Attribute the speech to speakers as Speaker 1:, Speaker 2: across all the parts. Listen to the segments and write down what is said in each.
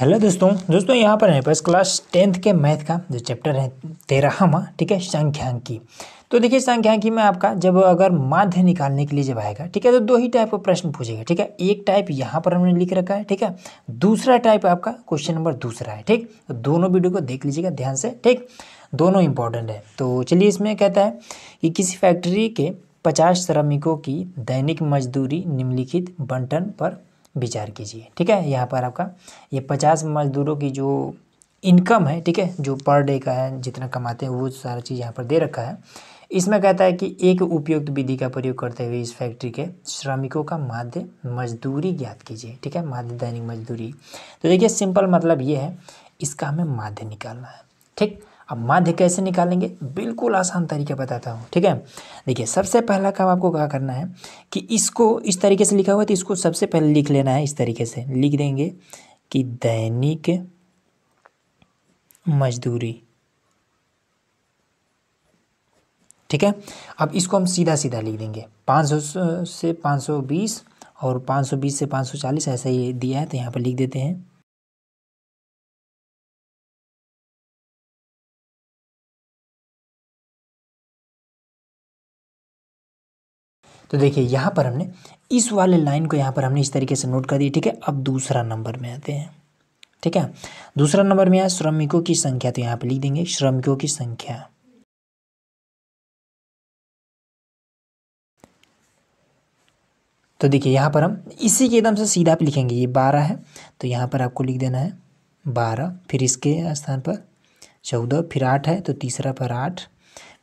Speaker 1: hello दोस्तों दोस्तों यहाँ पर है पास क्लास टेंथ के मैथ का जो चैप्टर है तेरहवा ठीक है संख्यांकी तो देखिए संख्यांकी में आपका जब अगर माध्य निकालने के लिए जब आएगा ठीक है तो दो ही टाइप का प्रश्न पूछेगा ठीक है एक टाइप यहाँ पर हमने लिख रखा है ठीक है दूसरा टाइप आपका क्वेश्चन नंबर दूसरा है ठीक तो दोनों वीडियो को देख लीजिएगा ध्यान से ठीक दोनों इंपॉर्टेंट है तो चलिए इसमें कहता है कि किसी फैक्ट्री के पचास श्रमिकों की दैनिक मजदूरी निम्नलिखित बंटन पर विचार कीजिए ठीक है यहाँ पर आपका ये पचास मजदूरों की जो इनकम है ठीक है जो पर डे का है जितना कमाते हैं वो सारा चीज़ यहाँ पर दे रखा है इसमें कहता है कि एक उपयुक्त विधि का प्रयोग करते हुए इस फैक्ट्री के श्रमिकों का माध्य मजदूरी ज्ञात कीजिए ठीक है माध्य दैनिक मजदूरी तो देखिए सिंपल मतलब ये है इसका हमें माध्य निकालना है ठीक अब माध्य कैसे निकालेंगे बिल्कुल आसान तरीके बताता हूँ ठीक है देखिए सबसे पहला काम आपको क्या करना है कि इसको इस तरीके से लिखा हुआ है तो इसको सबसे पहले लिख लेना है इस तरीके से लिख देंगे कि दैनिक मजदूरी ठीक है अब इसको हम सीधा सीधा लिख देंगे 500 सौ से पाँच सौ बीस और 520 सौ बीस से पाँच सौ चालीस ऐसा ही दिया है तो यहाँ पर लिख देते हैं तो देखिए यहाँ पर हमने इस वाले लाइन को यहाँ पर हमने इस तरीके से नोट कर दिया ठीक है अब दूसरा नंबर में आते हैं ठीक है दूसरा नंबर में आया श्रमिकों की संख्या तो यहाँ पर लिख देंगे श्रमिकों की संख्या तो देखिए यहाँ पर हम इसी के एकदम से सीधा आप लिखेंगे ये बारह है तो यहाँ पर आपको लिख देना है बारह फिर इसके स्थान पर चौदह फिर आठ है तो तीसरा पर आठ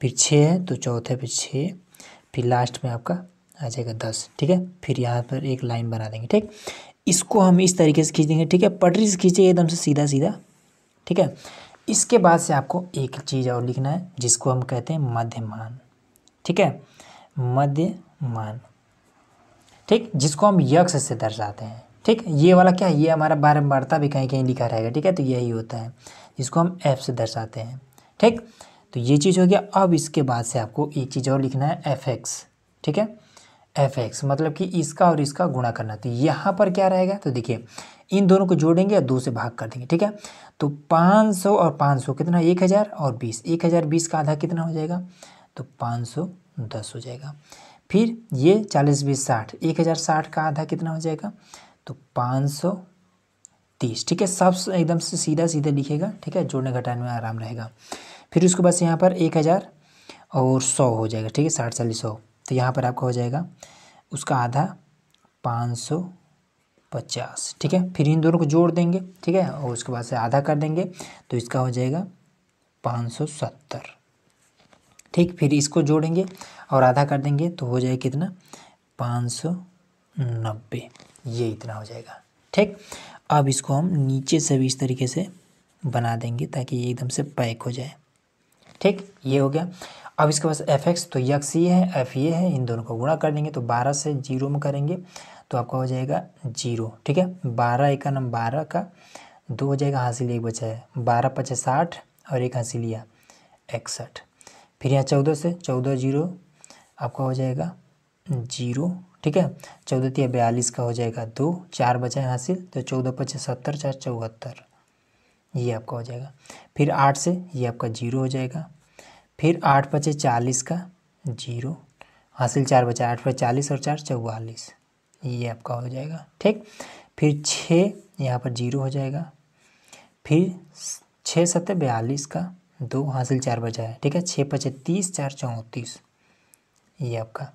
Speaker 1: फिर छः है तो चौथे पर छः फिर लास्ट में आपका आ जाएगा दस ठीक है फिर यहाँ पर एक लाइन बना देंगे ठीक इसको हम इस तरीके से खींच देंगे ठीक है पटरी से खींचे एकदम से सीधा सीधा ठीक है इसके बाद से आपको एक चीज़ और लिखना है जिसको हम कहते हैं मध्यमान ठीक है मध्यमान ठीक जिसको हम यक्ष से दर्शाते हैं ठीक ये वाला क्या है ये हमारा बारम्बारता भी कहीं कहीं लिखा रहेगा ठीक है तो यही होता है जिसको हम एफ से दर्शाते हैं ठीक तो ये चीज़ हो गया अब इसके बाद से आपको एक चीज़ और लिखना है एफ एक्स ठीक है एफ एक्स मतलब कि इसका और इसका गुणा करना तो यहाँ पर क्या रहेगा तो देखिए इन दोनों को जोड़ेंगे और दो से भाग कर देंगे ठीक है तो 500 और 500 कितना एक हज़ार और बीस एक हज़ार बीस का आधा कितना हो जाएगा तो 510 हो जाएगा फिर ये चालीस बीस साठ एक हज़ार साठ का आधा कितना हो जाएगा तो पाँच सौ तीस ठीक है सब एकदम से सीधा सीधा लिखेगा ठीक है जोड़ने घटाने में आराम रहेगा फिर उसके बाद यहाँ पर एक हज़ार और सौ हो जाएगा ठीक है साठ चालीस सौ तो यहाँ पर आपका हो जाएगा उसका आधा पाँच सौ पचास ठीक है फिर इन दोनों को जोड़ देंगे ठीक है और उसके बाद से आधा कर देंगे तो इसका हो जाएगा पाँच सौ सत्तर ठीक फिर इसको जोड़ेंगे और आधा कर देंगे तो हो जाएगा कितना पाँच सौ नब्बे ये इतना हो जाएगा ठीक अब इसको हम नीचे से भी इस तरीके से बना देंगे ताकि ये एकदम से पैक हो जाए ठीक ये हो गया अब इसके पास एफ एक्स तो यक्स ये है एफ ये है इन दोनों को गुणा कर देंगे तो बारह से जीरो में करेंगे तो आपका हो जाएगा जीरो ठीक है बारह एक नम बारह का दो हो जाएगा हासिल एक बचा है बारह पचे साठ और एक हासिल लिया इकसठ फिर यहाँ चौदह से चौदह जीरो आपका हो जाएगा जीरो ठीक है चौदह तीन बयालीस का हो जाएगा दो चार बचा है हासिल तो चौदह पचे सत्तर चार चौहत्तर ये आपका हो जाएगा फिर आठ से ये आपका जीरो हो जाएगा फिर आठ पचे चालीस का जीरो हासिल चार बचा आठ पर चालीस और चार चौवालीस ये आपका हो जाएगा ठीक फिर छः यहाँ पर जीरो हो जाएगा फिर छः सत्तर बयालीस का दो हासिल चार बचा है ठीक है छः पचे तीस चार चौंतीस ये आपका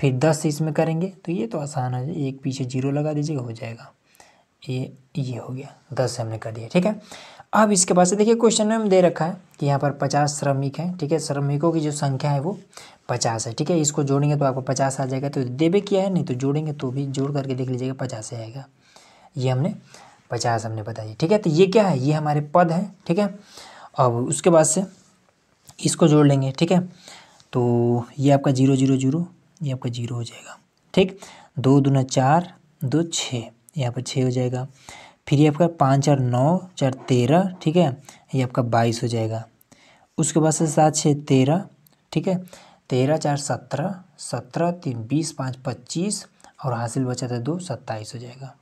Speaker 1: फिर दस इसमें करेंगे तो ये तो आसान है एक पीछे जीरो लगा दीजिएगा हो जाएगा ये ये हो गया दस हमने कर दिया ठीक है अब इसके बाद से देखिए क्वेश्चन में दे रखा है कि यहाँ पर पचास श्रमिक हैं ठीक है श्रमिकों की जो संख्या है वो पचास है ठीक है इसको जोड़ेंगे तो आपको पचास आ जाएगा तो देवे किया है नहीं तो जोड़ेंगे तो भी जोड़ करके देख लीजिएगा पचास आएगा ये हमने पचास हमने बताया ठीक है तो ये क्या है ये हमारे पद हैं ठीक है अब उसके बाद से इसको जोड़ लेंगे ठीक है तो ये आपका जीरो जीरो जीरो ये आपका जीरो हो जाएगा ठीक दो दो न चार दो छः यहाँ पर छः हो जाएगा फिर ये आपका पाँच चार नौ चार तेरह ठीक है ये आपका बाईस हो जाएगा उसके बाद से सात छः तेरह ठीक है तेरह चार सत्रह सत्रह तीन बीस पाँच पच्चीस और हासिल बचा था दो सत्ताईस हो जाएगा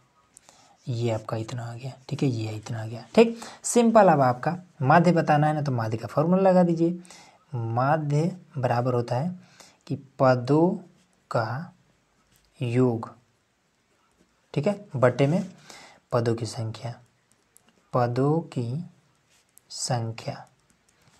Speaker 1: ये आपका इतना आ गया ठीक है ये इतना आ गया ठीक सिंपल अब आपका माध्य बताना है ना तो माध्य का फॉर्मूला लगा दीजिए माध्य बराबर होता है कि पदों का योग ठीक है बटे में पदों की संख्या पदों की संख्या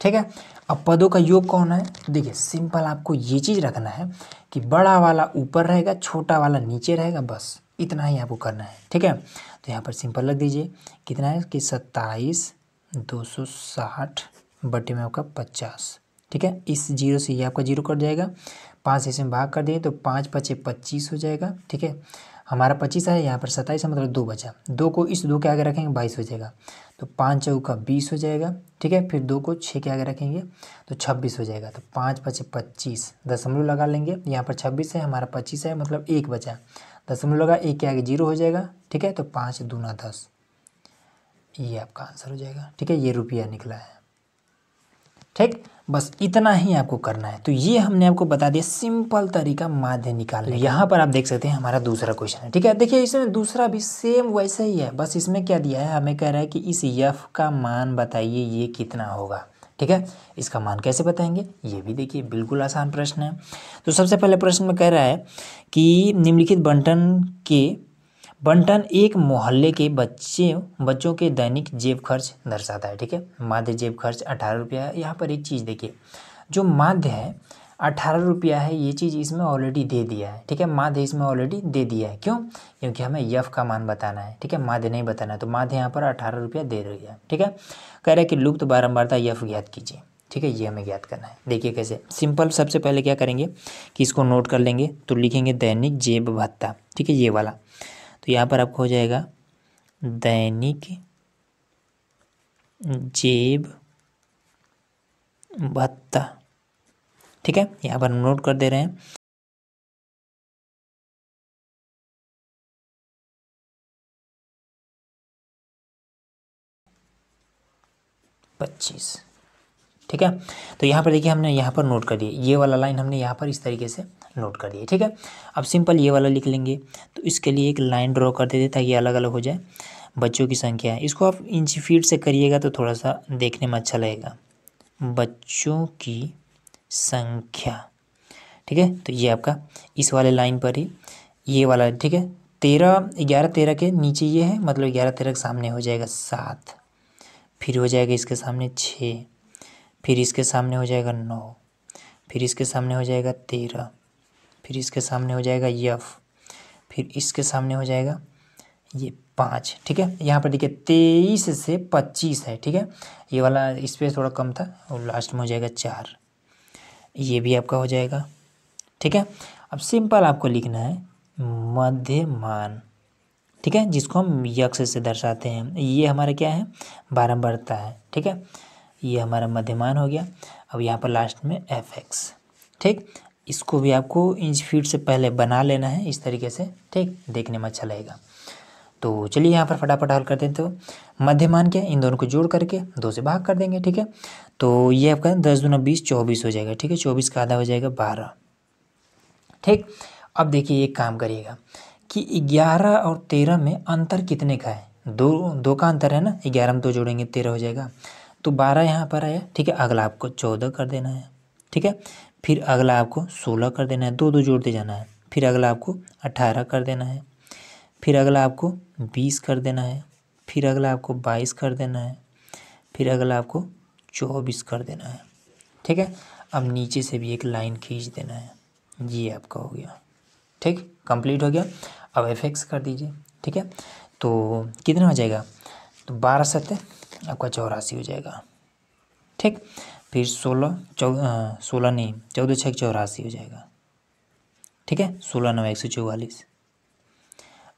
Speaker 1: ठीक है अब पदों का योग कौन है देखिए सिंपल आपको ये चीज़ रखना है कि बड़ा वाला ऊपर रहेगा छोटा वाला नीचे रहेगा बस इतना ही आपको करना है ठीक है तो यहाँ पर सिंपल लग दीजिए कितना है कि सत्ताईस दो सौ साठ बटे में आपका पचास ठीक है इस जीरो से ये आपका जीरो कट जाएगा पाँच से इसमें भाग कर दिए तो पाँच पचे पच्चीस हो जाएगा ठीक है हमारा पच्चीस आया यहाँ पर सत्ताईस है मतलब दो बचा दो को इस दो के आगे रखेंगे बाईस हो जाएगा तो पाँच चौका बीस हो जाएगा ठीक है फिर दो को छः के आगे रखेंगे तो छब्बीस हो जाएगा तो पाँच पचे पच्चीस दशमलव लगा लेंगे यहाँ पर छब्बीस है हमारा पच्चीस है मतलब एक बचा दशमलव लगा एक के आगे जीरो हो जाएगा ठीक है तो पाँच दूना दस ये आपका आंसर हो जाएगा ठीक है ये रुपया निकला है ठीक बस इतना ही आपको करना है तो ये हमने आपको बता दिया सिंपल तरीका माध्य निकालने यहाँ पर आप देख सकते हैं हमारा दूसरा क्वेश्चन है ठीक है देखिए इसमें दूसरा भी सेम वैसा ही है बस इसमें क्या दिया है हमें कह रहा है कि इस यफ का मान बताइए ये कितना होगा ठीक है इसका मान कैसे बताएंगे ये भी देखिए बिल्कुल आसान प्रश्न है तो सबसे पहले प्रश्न में कह रहा है कि निम्नलिखित बंटन के बंटन एक मोहल्ले के बच्चे बच्चों के दैनिक जेब खर्च दर्शाता है ठीक है माध्य जेब खर्च अठारह रुपया है यहाँ पर एक चीज़ देखिए जो माध्य है अठारह रुपया है ये चीज़ इसमें ऑलरेडी दे दिया है ठीक है माध्य इसमें ऑलरेडी दे दिया है क्यों क्योंकि हमें यफ का मान बताना है ठीक है माध्य नहीं बताना है तो माध्य यहाँ पर अठारह रुपया दे रही है ठीक है कह रहा है कि लुप्त तो बारम्बारता यफ ज्ञात कीजिए ठीक है ये हमें ज्ञात करना है देखिए कैसे सिंपल सबसे पहले क्या करेंगे कि इसको नोट कर लेंगे तो लिखेंगे दैनिक जेब भत्ता ठीक है ये वाला तो यहाँ पर आपका हो जाएगा दैनिक जेब भत्ता ठीक है यहाँ पर हम नोट कर दे रहे हैं पच्चीस ठीक है तो यहाँ पर देखिए हमने यहाँ पर नोट कर दिए ये वाला लाइन हमने यहाँ पर इस तरीके से नोट कर दिए ठीक है अब सिंपल ये वाला लिख लेंगे तो इसके लिए एक लाइन ड्रॉ कर देते ताकि अलग अलग हो जाए बच्चों की संख्या है इसको आप इंच फीट से करिएगा तो थोड़ा सा देखने में अच्छा लगेगा बच्चों की संख्या ठीक है तो ये आपका इस वाले लाइन पर ही ये वाला ठीक है तेरह ग्यारह तेरह के नीचे ये है मतलब ग्यारह तेरह के सामने हो जाएगा सात फिर हो जाएगा इसके सामने छः फिर इसके सामने हो जाएगा नौ फिर इसके सामने हो जाएगा तेरह फिर इसके सामने हो जाएगा यफ फिर इसके सामने हो जाएगा ये पाँच ठीक है यहाँ पर देखिए तेईस से पच्चीस है ठीक है ये वाला स्पेस थोड़ा कम था और लास्ट में हो जाएगा चार ये भी आपका हो जाएगा ठीक है अब सिंपल आपको लिखना है मध्यमान ठीक है जिसको हम यक्ष से दर्शाते हैं ये हमारा क्या है बारंबारता है ठीक है ये हमारा मध्यमान हो गया अब यहाँ पर लास्ट में एफ एक्स ठीक इसको भी आपको इंच फीट से पहले बना लेना है इस तरीके से ठीक देखने में अच्छा लगेगा तो चलिए यहाँ पर फटाफट हल कर देते हो मध्यमान क्या इन दोनों को जोड़ करके दो से भाग कर देंगे ठीक है तो ये आपका दस दोनों बीस चौबीस हो जाएगा ठीक है चौबीस का आधा हो जाएगा बारह ठीक अब देखिए एक काम करिएगा कि ग्यारह और तेरह में अंतर कितने का है दो दो का अंतर है ना ग्यारह में दो जोड़ेंगे तेरह हो जाएगा तो बारह यहाँ पर आया ठीक है अगला आपको चौदह कर देना है ठीक है फिर अगला आपको सोलह कर देना है दो दो जोड़ते जाना है फिर अगला आपको अठारह कर देना है फिर अगला आपको बीस कर देना है फिर अगला आपको बाईस कर देना है फिर अगला आपको चौबीस कर देना है ठीक है अब नीचे से भी एक लाइन खींच देना है ये आपका हो गया ठीक कंप्लीट हो गया अब एफ एक्स कर दीजिए ठीक है तो कितना हो जाएगा तो बारह सत्तर आपका चौरासी हो जाएगा ठीक फिर सोलह चौ सोलह नहीं चौदह छः चौरासी हो जाएगा ठीक है सोलह नौ एक सौ चौवालीस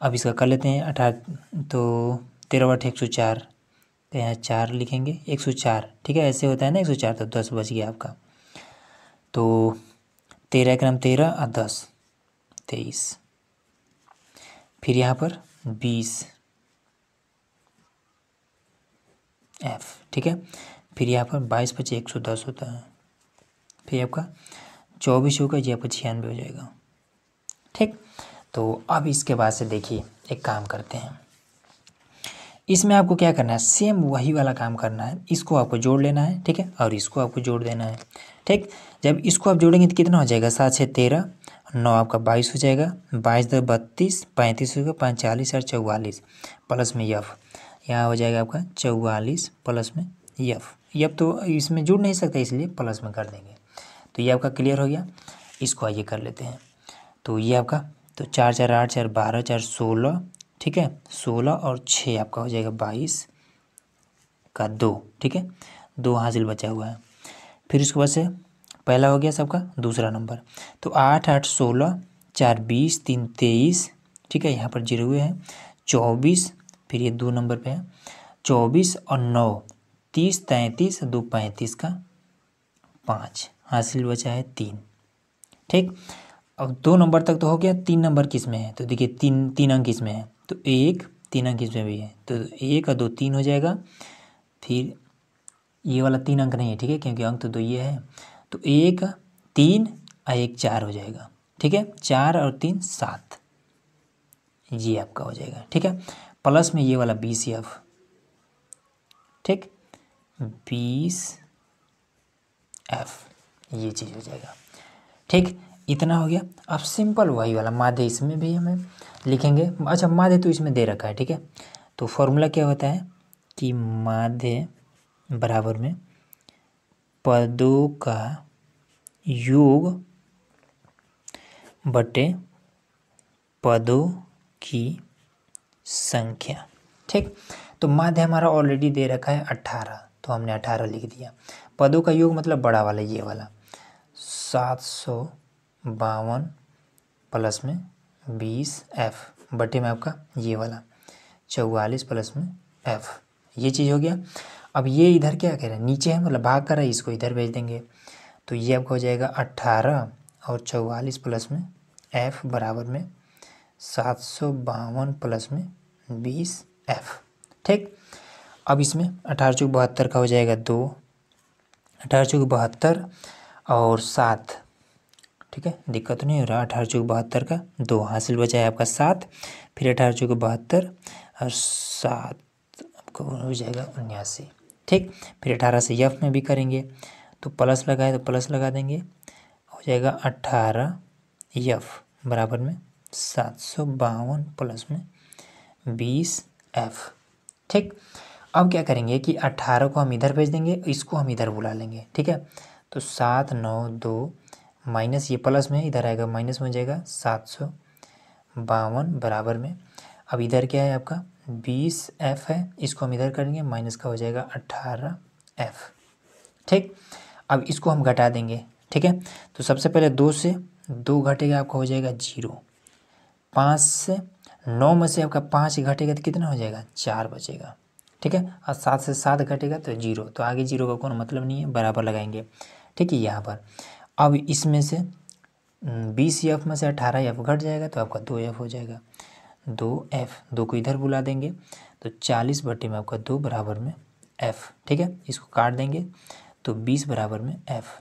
Speaker 1: अब इसका कर लेते हैं अठारह तो तेरह आठ एक सौ चार तो यहाँ चार लिखेंगे एक सौ चार ठीक है ऐसे होता है ना एक सौ चार तो दस बज गया आपका तो तेरह ग्राम तेरह और दस तेईस फिर यहाँ पर बीस एफ ठीक है फिर यहाँ पर बाईस पच्चीस एक सौ दस होता है फिर आपका चौबीस होगा ये आपका छियानवे हो जाएगा ठीक तो अब इसके बाद से देखिए एक काम करते हैं इसमें आपको क्या करना है सेम वही वाला काम करना है इसको आपको जोड़ लेना है ठीक है और इसको आपको जोड़ देना है ठीक जब इसको आप जोड़ेंगे तो कितना हो जाएगा सात छः तेरह नौ आपका बाईस हो जाएगा बाईस दो बत्तीस पैंतीस होगा पैंतालीस और चौवालीस प्लस में यफ यहाँ हो जाएगा आपका चौवालीस प्लस में यफ यफ तो इसमें जुड़ नहीं सकता इसलिए प्लस में कर देंगे तो ये आपका क्लियर हो गया इसको आइए कर लेते हैं तो ये आपका तो चार चार आठ चार बारह चार सोलह ठीक है सोलह और छः आपका हो जाएगा बाईस का दो ठीक है दो हासिल बचा हुआ है फिर उसके बाद से पहला हो गया सबका दूसरा नंबर तो आठ आठ सोलह चार बीस तीन तेईस ठीक है यहाँ पर जीरो हुए हैं चौबीस फिर ये दो नंबर पे है चौबीस और नौ तीस तैंतीस दो पैंतीस का पाँच हासिल बचा है तीन ठीक अब दो नंबर तक तो हो गया तीन नंबर किस में है तो देखिए तीन तीन अंक किस में है तो एक तीन अंक इसमें भी है तो एक और दो तीन हो जाएगा फिर ये वाला तीन अंक नहीं है ठीक है क्योंकि अंक तो दो ये है तो एक तीन और एक चार हो जाएगा ठीक है चार और तीन सात ये आपका हो जाएगा ठीक है प्लस में ये वाला बी सी एफ ठीक बीस एफ ये चीज़ हो जाएगा ठीक इतना हो गया अब सिंपल वही वाला माध्य इसमें भी हमें लिखेंगे अच्छा माध्य तो इसमें दे रखा है ठीक है तो फॉर्मूला क्या होता है कि माध्य बराबर में पदों का योग बटे पदों की संख्या ठीक तो माध्य हमारा ऑलरेडी दे रखा है अट्ठारह तो हमने अठारह लिख दिया पदों का योग मतलब बड़ा वाला ये वाला सात सौ बावन प्लस में बीस एफ बटे में आपका ये वाला चौवालीस प्लस में एफ ये चीज़ हो गया अब ये इधर क्या कह रहा है नीचे है मतलब भाग कर रहा है इसको इधर भेज देंगे तो ये आपका हो जाएगा अट्ठारह और चौवालीस प्लस में एफ बराबर में सात सौ बावन प्लस में बीस एफ ठीक अब इसमें अठारह चौक बहत्तर का हो जाएगा दो अठारह चौक बहत्तर और सात ठीक है दिक्कत तो नहीं हो रहा अठारह चौक बहत्तर का दो हासिल बचा है आपका सात फिर अठारह चौक बहत्तर और सात आपको हो जाएगा उन्यासी ठीक फिर अठारह से यफ में भी करेंगे तो प्लस लगाए तो प्लस लगा देंगे हो जाएगा अट्ठारह यफ बराबर में सात सौ बावन प्लस में बीस एफ ठीक अब क्या करेंगे कि अट्ठारह को हम इधर भेज देंगे इसको हम इधर बुला लेंगे ठीक है तो सात नौ दो माइनस ये प्लस में इधर आएगा माइनस में जाएगा सात सौ बावन बराबर में अब इधर क्या है आपका बीस एफ है इसको हम इधर करेंगे माइनस का हो जाएगा अट्ठारह एफ ठीक अब इसको हम घटा देंगे ठीक है तो सबसे पहले दो से दो घटेगा आपका हो जाएगा जीरो पाँच से नौ में से आपका पाँच घटेगा तो कितना हो जाएगा चार बचेगा ठीक है और सात से सात घटेगा तो जीरो तो आगे जीरो का कोई मतलब नहीं है बराबर लगाएंगे ठीक है यहाँ पर अब इसमें से हम्म, बीस एफ में से अठारह एफ घट जाएगा तो आपका दो एफ हो जाएगा दो एफ दो को इधर बुला देंगे तो चालीस बटे में आपका दो बराबर में एफ ठीक है इसको काट देंगे तो बीस बराबर में एफ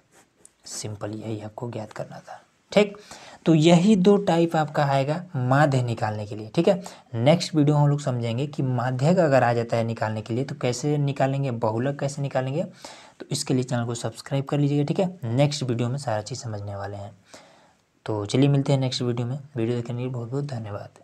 Speaker 1: सिंपल यही आपको ज्ञात करना था ठीक तो यही दो टाइप आपका आएगा माध्य निकालने के लिए ठीक है नेक्स्ट वीडियो हम लोग समझेंगे कि माध्य का अगर आ जाता है निकालने के लिए तो कैसे निकालेंगे बहुलक कैसे निकालेंगे तो इसके लिए चैनल को सब्सक्राइब कर लीजिएगा ठीक है नेक्स्ट वीडियो में सारा चीज़ समझने वाले हैं तो चलिए मिलते हैं नेक्स्ट वीडियो में वीडियो देखने के लिए बहुत बहुत धन्यवाद